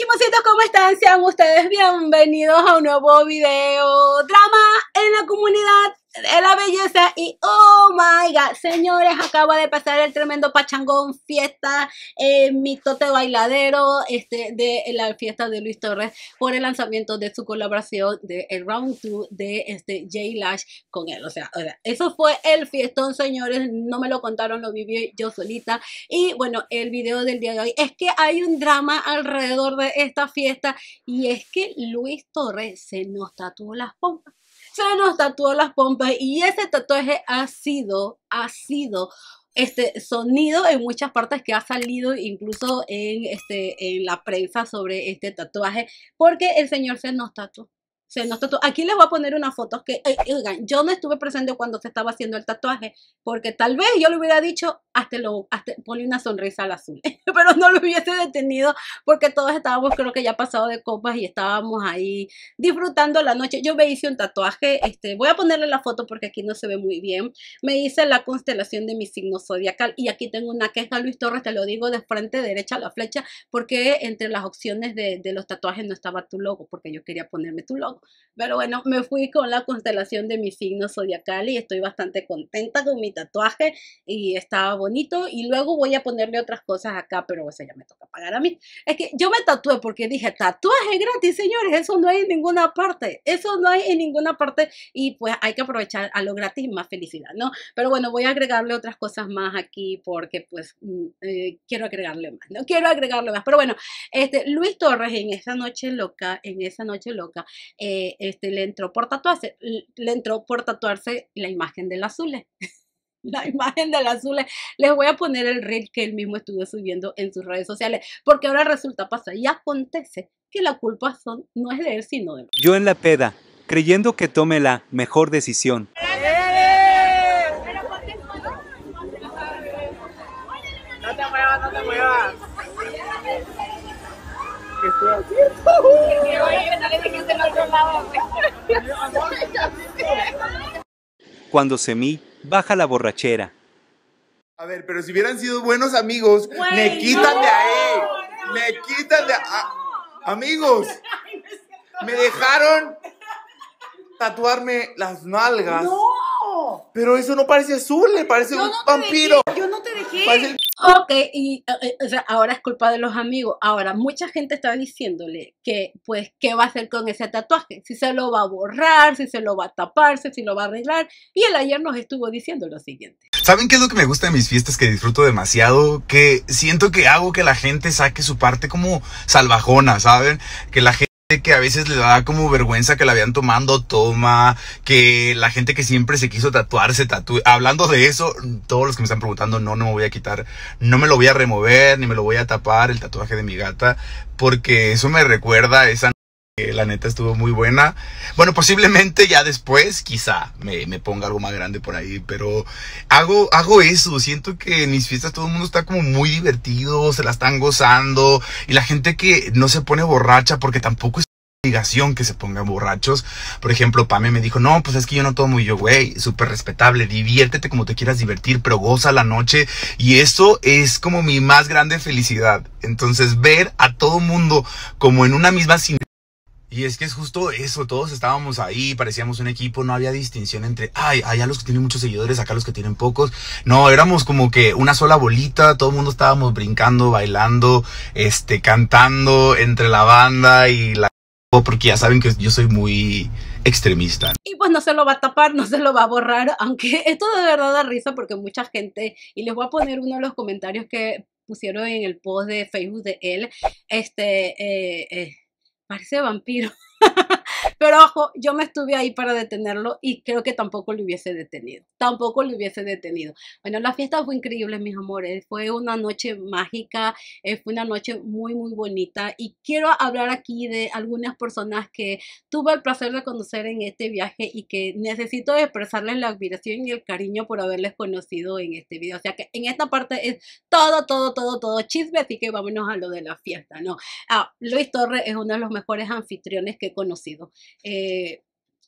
chimositos, ¿cómo están? Sean ustedes bienvenidos a un nuevo video. Drama en la comunidad de la belleza y oh my god, señores, acaba de pasar el tremendo pachangón, fiesta, eh, Mi tote bailadero este, de la fiesta de Luis Torres por el lanzamiento de su colaboración de el round 2 de este Jay Lash con él. O sea, o sea, eso fue el fiestón, señores, no me lo contaron, lo viví yo solita. Y bueno, el video del día de hoy es que hay un drama alrededor de esta fiesta y es que Luis Torres se nos tatuó las pompas se nos tatuó las pompas y ese tatuaje ha sido, ha sido este sonido en muchas partes que ha salido incluso en, este, en la prensa sobre este tatuaje porque el señor se nos tatuó se Aquí les voy a poner una foto que, eh, oigan, yo no estuve presente cuando se estaba haciendo el tatuaje, porque tal vez yo le hubiera dicho, hasta lo, ponle una sonrisa al azul, pero no lo hubiese detenido porque todos estábamos, creo que ya pasado de copas y estábamos ahí disfrutando la noche. Yo me hice un tatuaje, este, voy a ponerle la foto porque aquí no se ve muy bien. Me hice la constelación de mi signo zodiacal y aquí tengo una queja, Luis Torres, te lo digo de frente derecha a la flecha, porque entre las opciones de los tatuajes no estaba tu logo, porque yo quería ponerme tu logo. Pero bueno, me fui con la constelación de mi signo zodiacal y estoy bastante contenta con mi tatuaje y estaba bonito. Y luego voy a ponerle otras cosas acá, pero eso ya me toca pagar a mí. Es que yo me tatué porque dije, tatuaje gratis, señores, eso no hay en ninguna parte. Eso no hay en ninguna parte y pues hay que aprovechar a lo gratis más felicidad, ¿no? Pero bueno, voy a agregarle otras cosas más aquí porque pues mm, eh, quiero agregarle más, ¿no? Quiero agregarle más. Pero bueno, este, Luis Torres en esa noche loca, en esa noche loca, eh, este, le, entró por tatuarse, le entró por tatuarse la imagen del azul. Eh, la imagen del azule, eh. Les voy a poner el reel que él mismo estuvo subiendo en sus redes sociales, porque ahora resulta, pasa y acontece que la culpa son, no es de él, sino de él. Yo en la peda, creyendo que tome la mejor decisión. Cuando Semí baja la borrachera. A ver, pero si hubieran sido buenos amigos, me quitan de ahí. me quitan de. amigos, me dejaron tatuarme las nalgas. ¡No! Pero eso no parece azul, le parece un vampiro. yo no te dejé. Ok, y eh, eh, ahora es culpa de los amigos. Ahora, mucha gente está diciéndole que, pues, ¿qué va a hacer con ese tatuaje? Si se lo va a borrar, si se lo va a taparse, si lo va a arreglar. Y el ayer nos estuvo diciendo lo siguiente. ¿Saben qué es lo que me gusta de mis fiestas que disfruto demasiado? Que siento que hago que la gente saque su parte como salvajona, ¿saben? Que la gente que a veces le da como vergüenza que la habían tomando toma, que la gente que siempre se quiso tatuarse tatúe. Hablando de eso, todos los que me están preguntando, no, no me voy a quitar, no me lo voy a remover, ni me lo voy a tapar el tatuaje de mi gata, porque eso me recuerda esa la neta estuvo muy buena. Bueno, posiblemente ya después, quizá me, me, ponga algo más grande por ahí, pero hago, hago eso. Siento que en mis fiestas todo el mundo está como muy divertido, se la están gozando y la gente que no se pone borracha porque tampoco es obligación que se pongan borrachos. Por ejemplo, Pame me dijo, no, pues es que yo no tomo y yo, güey, súper respetable, diviértete como te quieras divertir, pero goza la noche. Y eso es como mi más grande felicidad. Entonces, ver a todo el mundo como en una misma sin. Y es que es justo eso, todos estábamos ahí, parecíamos un equipo, no había distinción entre, ay, allá los que tienen muchos seguidores, acá los que tienen pocos. No, éramos como que una sola bolita, todo el mundo estábamos brincando, bailando, este, cantando entre la banda y la... Porque ya saben que yo soy muy extremista. Y pues no se lo va a tapar, no se lo va a borrar, aunque esto de verdad da risa porque mucha gente, y les voy a poner uno de los comentarios que pusieron en el post de Facebook de él, este... Eh, eh, parece vampiro. Pero ojo, yo me estuve ahí para detenerlo y creo que tampoco lo hubiese detenido. Tampoco lo hubiese detenido. Bueno, la fiesta fue increíble, mis amores. Fue una noche mágica, eh, fue una noche muy, muy bonita. Y quiero hablar aquí de algunas personas que tuve el placer de conocer en este viaje y que necesito expresarles la admiración y el cariño por haberles conocido en este video. O sea que en esta parte es todo, todo, todo, todo chisme, así que vámonos a lo de la fiesta, ¿no? Ah, Luis Torres es uno de los mejores anfitriones que he conocido. Eh,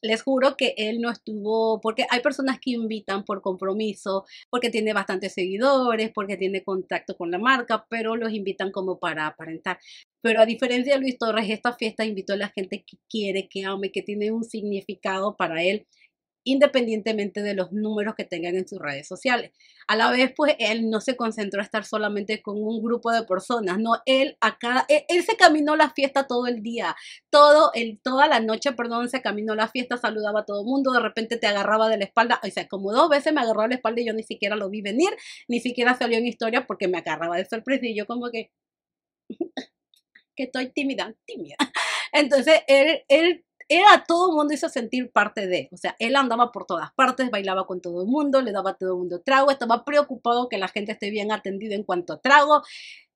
les juro que él no estuvo, porque hay personas que invitan por compromiso, porque tiene bastantes seguidores, porque tiene contacto con la marca, pero los invitan como para aparentar. Pero a diferencia de Luis Torres, esta fiesta invitó a la gente que quiere, que ame, que tiene un significado para él independientemente de los números que tengan en sus redes sociales. A la vez, pues él no se concentró a estar solamente con un grupo de personas, no, él acá e, él, se caminó la fiesta todo el día, todo el, toda la noche, perdón, se caminó la fiesta, saludaba a todo el mundo, de repente te agarraba de la espalda, o sea, como dos veces me agarró de la espalda y yo ni siquiera lo vi venir, ni siquiera salió en historia porque me agarraba de sorpresa y yo como que, que estoy tímida, tímida. Entonces, él, él él a todo mundo hizo sentir parte de, o sea, él andaba por todas partes, bailaba con todo el mundo, le daba a todo el mundo trago, estaba preocupado que la gente esté bien atendida en cuanto a trago,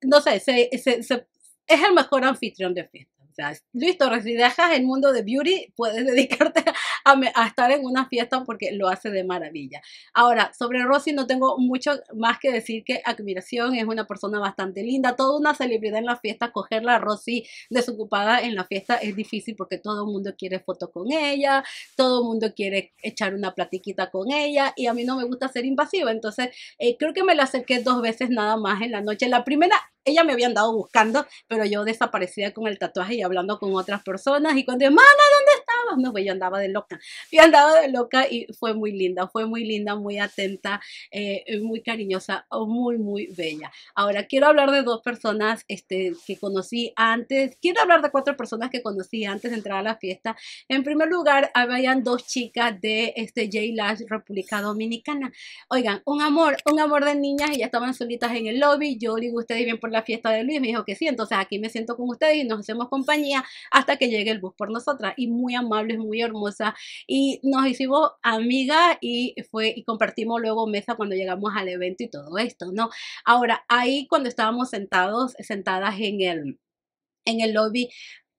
no sé, es el mejor anfitrión de fiesta. O sea, listo, si dejas el mundo de beauty, puedes dedicarte a, estar en una fiesta porque lo hace de maravilla. Ahora, sobre Rosy no tengo mucho más que decir que admiración, es una persona bastante linda, toda una celebridad en la fiesta, cogerla a Rosy desocupada en la fiesta es difícil porque todo el mundo quiere foto con ella, todo el mundo quiere echar una platiquita con ella y a mí no me gusta ser invasiva, entonces eh, creo que me la acerqué dos veces nada más en la noche. La primera ella me había andado buscando, pero yo desaparecía con el tatuaje y hablando con otras personas. Y cuando, "Mana, ¿dónde no, yo andaba de loca. Yo andaba de loca y fue muy linda, fue muy linda, muy atenta, eh, muy cariñosa, oh, muy, muy bella. Ahora, quiero hablar de dos personas este, que conocí antes. Quiero hablar de cuatro personas que conocí antes de entrar a la fiesta. En primer lugar, habían dos chicas de este, J Lash, República Dominicana. Oigan, un amor, un amor de niñas. ya estaban solitas en el lobby. Yo digo, ¿ustedes bien por la fiesta de Luis? Me dijo que sí. Entonces aquí me siento con ustedes y nos hacemos compañía hasta que llegue el bus por nosotras. Y muy amable es muy hermosa y nos hicimos amigas y fue y compartimos luego mesa cuando llegamos al evento y todo esto, ¿no? Ahora, ahí cuando estábamos sentados, sentadas en el en el lobby,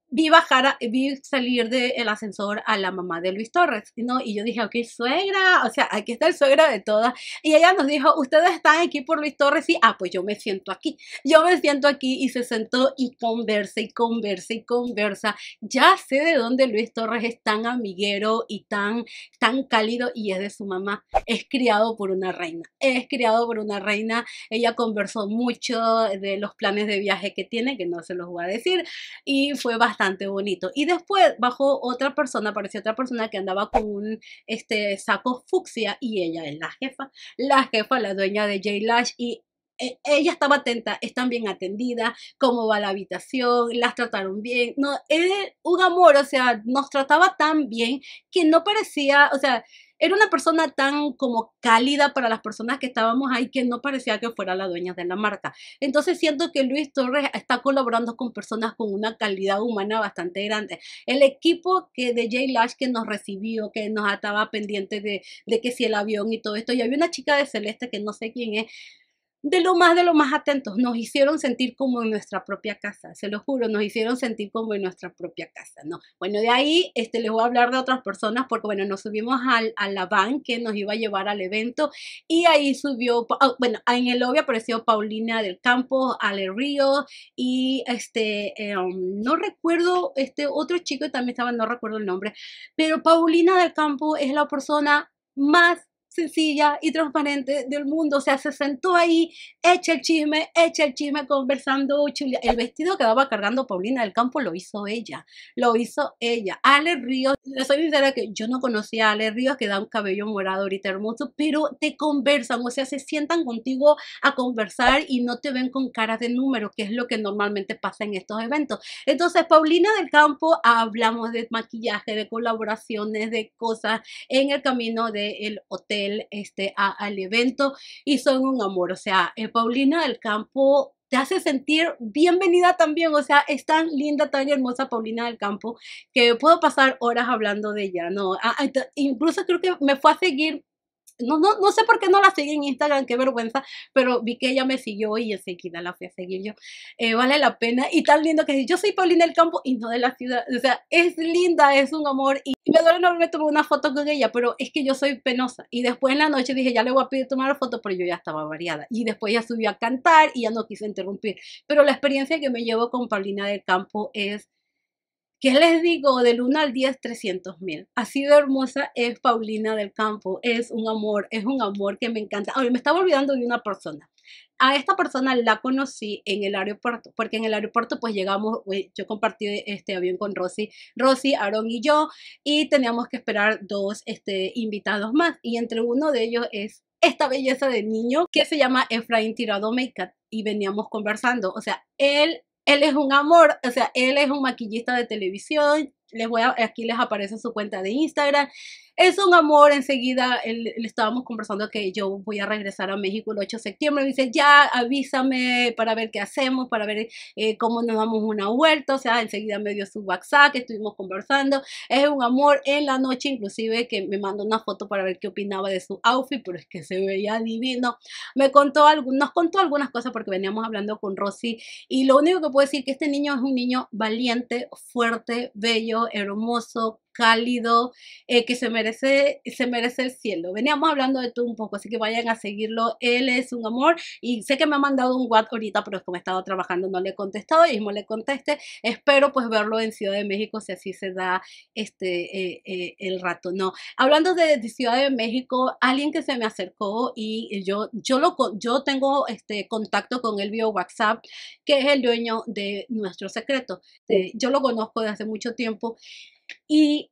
vi bajar, vi salir del ascensor a la mamá de Luis Torres, ¿no? Y yo dije, ok, suegra, o sea, aquí está el suegra de todas. Y ella nos dijo, ustedes están aquí por Luis Torres y, ah, pues yo me siento aquí. Yo me siento aquí y se sentó y conversa y conversa y conversa. Ya sé de dónde Luis Torres es tan amiguero y tan, tan cálido y es de su mamá. Es criado por una reina, es criado por una reina. Ella conversó mucho de los planes de viaje que tiene, que no se los voy a decir, y fue bastante bastante bonito. Y después bajó otra persona, apareció otra persona que andaba con un este, saco fucsia y ella es la jefa, la jefa, la dueña de Jay Lash y eh, ella estaba atenta, tan bien atendida, cómo va la habitación, las trataron bien. No, es eh, un amor, o sea, nos trataba tan bien que no parecía, o sea, era una persona tan como cálida para las personas que estábamos ahí que no parecía que fuera la dueña de la marca. Entonces siento que Luis Torres está colaborando con personas con una calidad humana bastante grande. El equipo que de Jay Lash que nos recibió, que nos estaba pendiente de, de que si el avión y todo esto. Y había una chica de Celeste que no sé quién es de lo más, de lo más atentos. Nos hicieron sentir como en nuestra propia casa, se lo juro, nos hicieron sentir como en nuestra propia casa, ¿no? Bueno, de ahí este, les voy a hablar de otras personas porque, bueno, nos subimos al, a la van que nos iba a llevar al evento y ahí subió, ah, bueno, en el lobby apareció Paulina del Campo, Ale Río y este, em, no recuerdo, este otro chico también estaba, no recuerdo el nombre, pero Paulina del Campo es la persona más sencilla y transparente del mundo. O sea, se sentó ahí, echa el chisme, echa el chisme, conversando. El vestido que daba cargando Paulina del Campo lo hizo ella, lo hizo ella. Ale Ríos, soy sincera que yo no conocía a Ale Ríos, que da un cabello morado ahorita hermoso, pero te conversan, o sea, se sientan contigo a conversar y no te ven con caras de número, que es lo que normalmente pasa en estos eventos. Entonces, Paulina del Campo, hablamos de maquillaje, de colaboraciones, de cosas en el camino del hotel este, al evento y son un amor. O sea, eh, Paulina del Campo te hace sentir bienvenida también, o sea, es tan linda, tan hermosa Paulina del Campo, que puedo pasar horas hablando de ella, ¿no? incluso creo que me fue a seguir no, no, no sé por qué no la seguí en Instagram, qué vergüenza, pero vi que ella me siguió y enseguida la fui a seguir yo. Eh, vale la pena y tan lindo que Yo soy Paulina del Campo y no de la ciudad. O sea, es linda, es un amor y me duele no haberme tomado una foto con ella, pero es que yo soy penosa. Y después en la noche dije, ya le voy a pedir tomar foto, pero yo ya estaba variada. Y después ya subió a cantar y ya no quise interrumpir. Pero la experiencia que me llevo con Paulina del Campo es ¿Qué les digo? De 1 al 10, 300 mil. Así de hermosa es Paulina del Campo. Es un amor, es un amor que me encanta. Ahora, me estaba olvidando de una persona. A esta persona la conocí en el aeropuerto, porque en el aeropuerto pues llegamos, eh, yo compartí este avión con Rosy, Rosy, Aaron y yo, y teníamos que esperar dos este, invitados más, y entre uno de ellos es esta belleza de niño que se llama Efraín Tirado Meicat, y veníamos conversando, o sea, él él es un amor, o sea, él es un maquillista de televisión, les voy aquí les aparece su cuenta de Instagram. Es un amor, enseguida le estábamos conversando que yo voy a regresar a México el 8 de septiembre. dice, ya avísame para ver qué hacemos, para ver eh, cómo nos damos una vuelta. O sea, enseguida me dio su WhatsApp, estuvimos conversando. Es un amor en la noche, inclusive que me mandó una foto para ver qué opinaba de su outfit, pero es que se veía divino. Me contó nos contó algunas cosas porque veníamos hablando con Rosy. Y lo único que puedo decir que este niño es un niño valiente, fuerte, bello hermoso, cálido eh, que se merece, se merece el cielo. Veníamos hablando de tú un poco, así que vayan a seguirlo. Él es un amor y sé que me ha mandado un WhatsApp ahorita, pero es que he estado trabajando, no le he contestado y mismo le conteste. Espero pues verlo en Ciudad de México si así se da este eh, eh, el rato. No, hablando de, Ciudad de México, alguien que se me acercó y yo, yo, lo, yo tengo este contacto con él vía WhatsApp, que es el dueño de nuestro secreto. yo lo conozco desde hace mucho tiempo. Y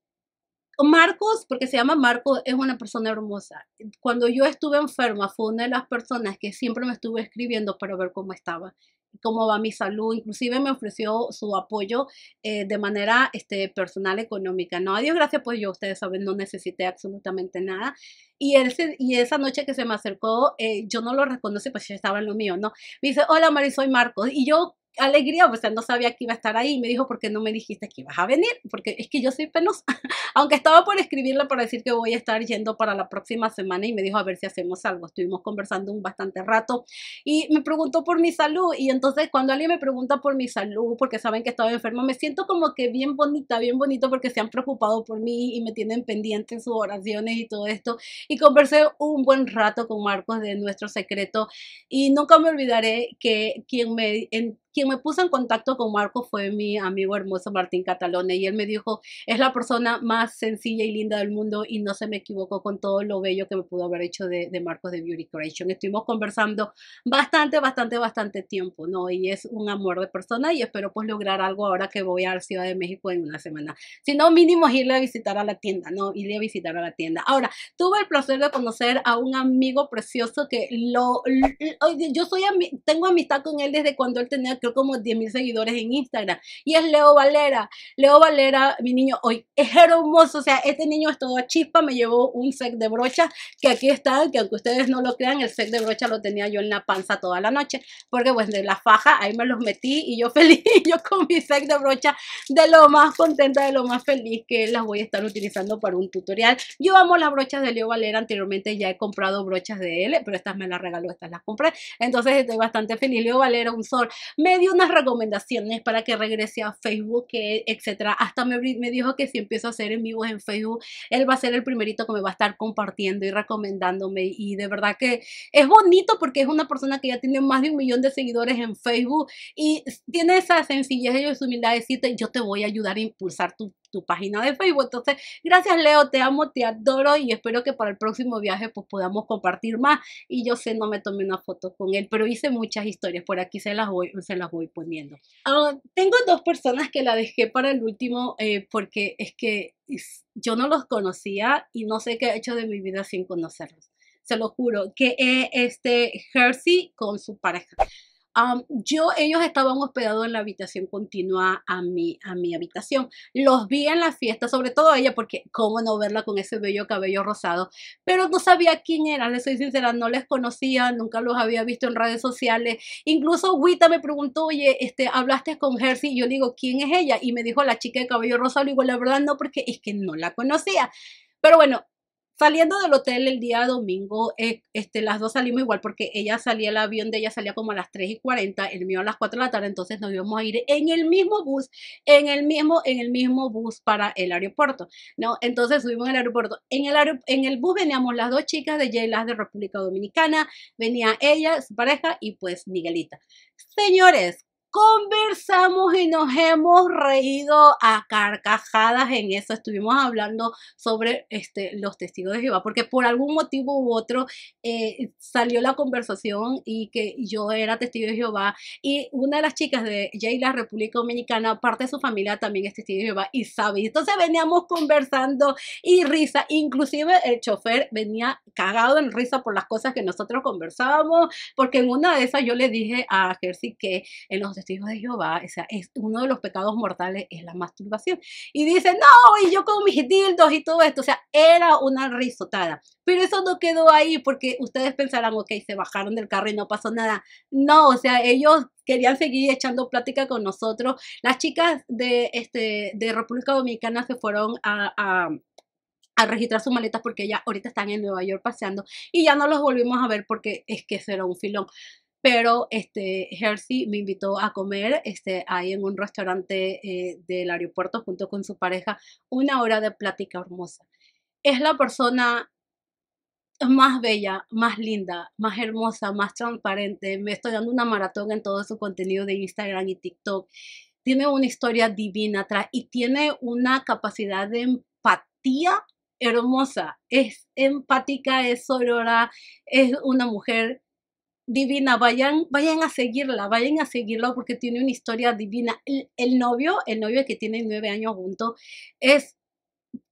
Marcos, porque se llama Marcos, es una persona hermosa. Cuando yo estuve enferma, fue una de las personas que siempre me estuvo escribiendo para ver cómo estaba cómo va mi salud, inclusive me ofreció su apoyo eh, de manera este, personal económica. No, a Dios gracias, pues yo, ustedes saben, no necesité absolutamente nada. Y, ese, y esa noche que se me acercó, eh, yo no lo reconocí, pues ya estaba en lo mío, ¿no? Me dice, hola Mari, soy Marcos. Y yo alegría, o sea, no sabía que iba a estar ahí y me dijo, ¿por qué no me dijiste que ibas a venir? Porque es que yo soy penosa, aunque estaba por escribirle para decir que voy a estar yendo para la próxima semana y me dijo, a ver si hacemos algo. Estuvimos conversando un bastante rato y me preguntó por mi salud y entonces cuando alguien me pregunta por mi salud, porque saben que estaba enferma, me siento como que bien bonita, bien bonito porque se han preocupado por mí y me tienen pendiente en sus oraciones y todo esto. Y conversé un buen rato con Marcos de nuestro secreto y nunca me olvidaré que quien me... Quien me puso en contacto con Marco fue mi amigo hermoso Martín Catalone y él me dijo, es la persona más sencilla y linda del mundo y no se me equivocó con todo lo bello que me pudo haber hecho de, Marcos de Beauty Creation. Estuvimos conversando bastante, bastante, bastante tiempo, ¿no? Y es un amor de persona y espero pues lograr algo ahora que voy a la Ciudad de México en una semana. Si no, mínimo irle a visitar a la tienda, ¿no? Irle a visitar a la tienda. Ahora, tuve el placer de conocer a un amigo precioso que lo, yo soy tengo amistad con él desde cuando él tenía que como 10 mil seguidores en Instagram. Y es Leo Valera. Leo Valera, mi niño, hoy es hermoso. O sea, este niño es todo chispa. Me llevó un set de brochas, que aquí están, que aunque ustedes no lo crean, el set de brochas lo tenía yo en la panza toda la noche. Porque pues de la faja, ahí me los metí y yo feliz, yo con mi set de brocha de lo más contenta, de lo más feliz que las voy a estar utilizando para un tutorial. Yo amo las brochas de Leo Valera. Anteriormente ya he comprado brochas de él, pero estas me las regaló, estas las compré. Entonces estoy bastante feliz. Leo Valera, un sol. Me dio unas recomendaciones para que regrese a Facebook, etcétera. Hasta me, me dijo que si empiezo a hacer en vivos en Facebook, él va a ser el primerito que me va a estar compartiendo y recomendándome. Y de verdad que es bonito porque es una persona que ya tiene más de un millón de seguidores en Facebook y tiene esa sencillez y esa humildad de decirte, yo te voy a ayudar a impulsar tu tu página de Facebook. Entonces, gracias Leo, te amo, te adoro y espero que para el próximo viaje pues podamos compartir más. Y yo sé, no me tomé una foto con él, pero hice muchas historias, por aquí se las voy, se las voy poniendo. Ah, tengo dos personas que la dejé para el último eh, porque es que yo no los conocía y no sé qué he hecho de mi vida sin conocerlos. Se lo juro, que es eh, este Hersey con su pareja yo, ellos estaban hospedados en la habitación continua a mi, a mi habitación. Los vi en la fiesta, sobre todo a ella, porque cómo no verla con ese bello cabello rosado, pero no sabía quién era les soy sincera, no les conocía, nunca los había visto en redes sociales. Incluso Wita me preguntó, oye, este, ¿hablaste con Hersey? Y yo digo, ¿quién es ella? Y me dijo la chica de cabello rosado, le digo, la verdad no, porque es que no la conocía. Pero bueno, Saliendo del hotel el día domingo, eh, este, las dos salimos igual porque ella salía, el avión de ella salía como a las 3 y 40, el mío a las 4 de la tarde, entonces nos íbamos a ir en el mismo bus, en el mismo, en el mismo bus para el aeropuerto, ¿no? Entonces subimos al aeropuerto. En el, en el bus veníamos las dos chicas de las de República Dominicana, venía ella, su pareja y pues Miguelita. Señores, conversamos y nos hemos reído a carcajadas en eso. Estuvimos hablando sobre este, los testigos de Jehová, porque por algún motivo u otro eh, salió la conversación y que yo era testigo de Jehová. Y una de las chicas de Jay, la República Dominicana, parte de su familia también es testigo de Jehová y sabe. Entonces veníamos conversando y risa. Inclusive el chofer venía cagado en risa por las cosas que nosotros conversábamos, porque en una de esas yo le dije a Jersey que en los testigos de Jehová, o sea, es uno de los pecados mortales es la masturbación. Y dice, no, y yo con mis dildos y todo esto, o sea, era una risotada. Pero eso no quedó ahí porque ustedes pensarán, ok, se bajaron del carro y no pasó nada. No, o sea, ellos querían seguir echando plática con nosotros. Las chicas de, este, de República Dominicana se fueron a a registrar sus maletas porque ya ahorita están en Nueva York paseando y ya no los volvimos a ver porque es que será un filón. Pero este, Hersey me invitó a comer este, ahí en un restaurante eh, del aeropuerto junto con su pareja, una hora de plática hermosa. Es la persona más bella, más linda, más hermosa, más transparente. Me estoy dando una maratón en todo su contenido de Instagram y TikTok. Tiene una historia divina atrás y tiene una capacidad de empatía hermosa, es empática, es sorora, es una mujer divina. Vayan, vayan a seguirla, vayan a seguirla porque tiene una historia divina. El, novio, el novio que tiene nueve años juntos, es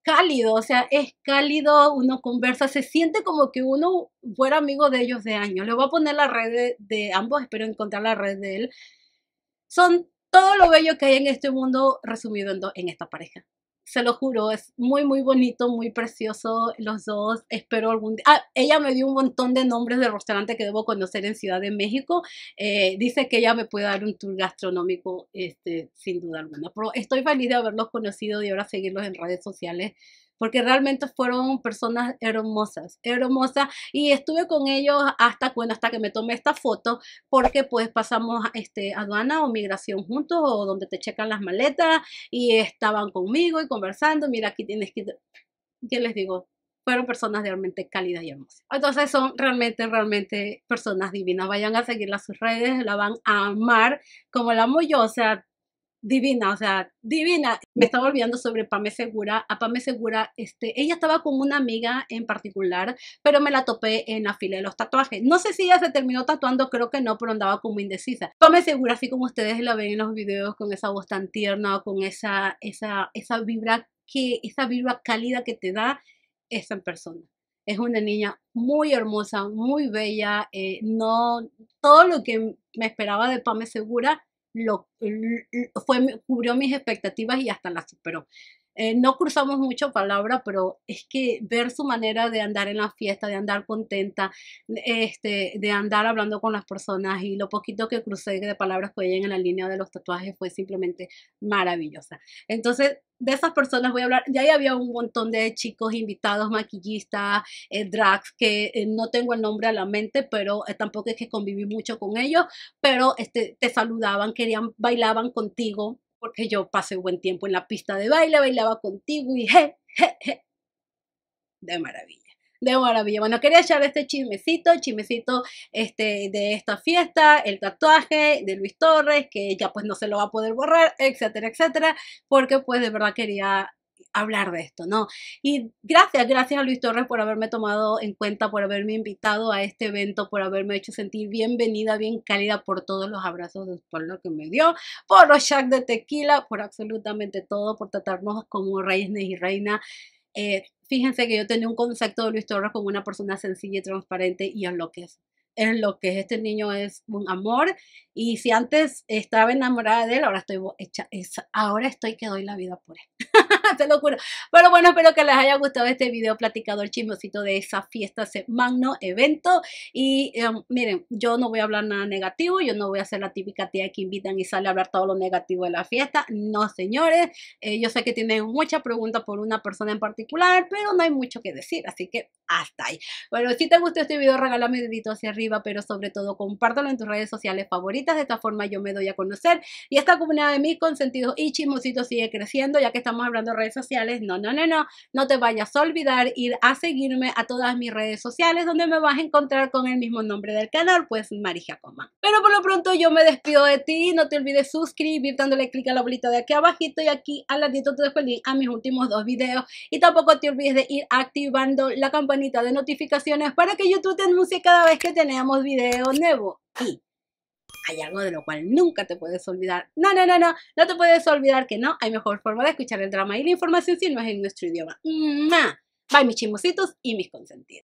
cálido, o sea, es cálido, uno conversa, se siente como que uno fuera amigo de ellos de años. Le voy a poner la red de, ambos, espero encontrar la red de él. Son todo lo bello que hay en este mundo resumido en esta pareja se lo juro, es muy, muy bonito, muy precioso los dos. Espero algún día. Ah, ella me dio un montón de nombres de restaurante que debo conocer en Ciudad de México. Eh, dice que ella me puede dar un tour gastronómico, este, sin duda alguna. Pero estoy feliz de haberlos conocido y ahora seguirlos en redes sociales porque realmente fueron personas hermosas, hermosas. Y estuve con ellos hasta, hasta que me tomé esta foto, porque pues pasamos este, aduana o migración juntos, o donde te checan las maletas, y estaban conmigo y conversando, mira, aquí tienes que... ¿Qué les digo? fueron personas realmente cálidas y hermosas. Entonces son realmente, realmente personas divinas. Vayan a seguirla a sus redes, la van a amar como la amo yo. O sea, divina, o sea, divina. Me estaba olvidando sobre Pame Segura. A Pame Segura, este, ella estaba con una amiga en particular, pero me la topé en la fila de los tatuajes. No sé si ella se terminó tatuando, creo que no, pero andaba como indecisa. Pame Segura, así como ustedes la ven en los videos, con esa voz tan tierna, con esa, esa, esa vibra que, esa vibra cálida que te da esa persona. Es una niña muy hermosa, muy bella. Eh, no, todo lo que me esperaba de Pame Segura lo, fue, cubrió mis expectativas y hasta las superó. Eh, no cruzamos mucho palabra, pero es que ver su manera de andar en la fiesta, de andar contenta, este, de andar hablando con las personas y lo poquito que crucé de palabras con ella en la línea de los tatuajes fue simplemente maravillosa. Entonces, de esas personas voy a hablar. Ya ahí había un montón de chicos invitados, maquillistas, eh, drags, que eh, no tengo el nombre a la mente, pero tampoco es que conviví mucho con ellos, pero este, te saludaban, querían, bailaban contigo porque yo pasé buen tiempo en la pista de baile, bailaba contigo y je, je, De maravilla de maravilla. Bueno, quería echar este chismecito, chismecito este, de esta fiesta, el tatuaje de Luis Torres, que ya pues no se lo va a poder borrar, etcétera, etcétera, porque pues de verdad quería hablar de esto, ¿no? Y gracias, gracias a Luis Torres por haberme tomado en cuenta, por haberme invitado a este evento, por haberme hecho sentir bienvenida, bien cálida por todos los abrazos de lo que me dio, por los shots de tequila, por absolutamente todo, por tratarnos como reyes y reina. Eh, fíjense que yo tenía un concepto de Luis Torres como una persona sencilla y transparente y a lo que es en lo que Este niño es un amor. Y si antes estaba enamorada de él, ahora estoy hecha, es, ahora estoy que doy la vida por él. Te lo juro. Pero bueno, espero que les haya gustado este video el chismosito de esa fiesta, ese magno evento. Y em, miren, yo no voy a hablar nada negativo, yo no voy a ser la típica tía que invitan y sale a hablar todo lo negativo de la fiesta. No, señores. Eh, yo sé que tienen muchas preguntas por una persona en particular, pero no hay mucho que decir. Así que hasta ahí. Bueno, si te gustó este video, regálame dedito hacia arriba pero sobre todo compártalo en tus redes sociales favoritas. De esta forma yo me doy a conocer y esta comunidad de mis consentidos y chismositos sigue creciendo, ya que estamos hablando de redes sociales. No, no, no, no, no te vayas a olvidar ir a seguirme a todas mis redes sociales donde me vas a encontrar con el mismo nombre del canal, pues Marija Coma. Pero por lo pronto yo me despido de ti, no te olvides suscribir dándole clic a la bolita de aquí abajito y aquí al ladito te dejo el link a mis últimos dos videos y tampoco te olvides de ir activando la campanita de notificaciones para que YouTube te anuncie cada vez que tenemos tenemos video nuevo. Y hay algo de lo cual nunca te puedes olvidar. No, no, no, no, no te puedes olvidar que no hay mejor forma de escuchar el drama y la información si no es en nuestro idioma. Bye mis chismositos y mis consentidos.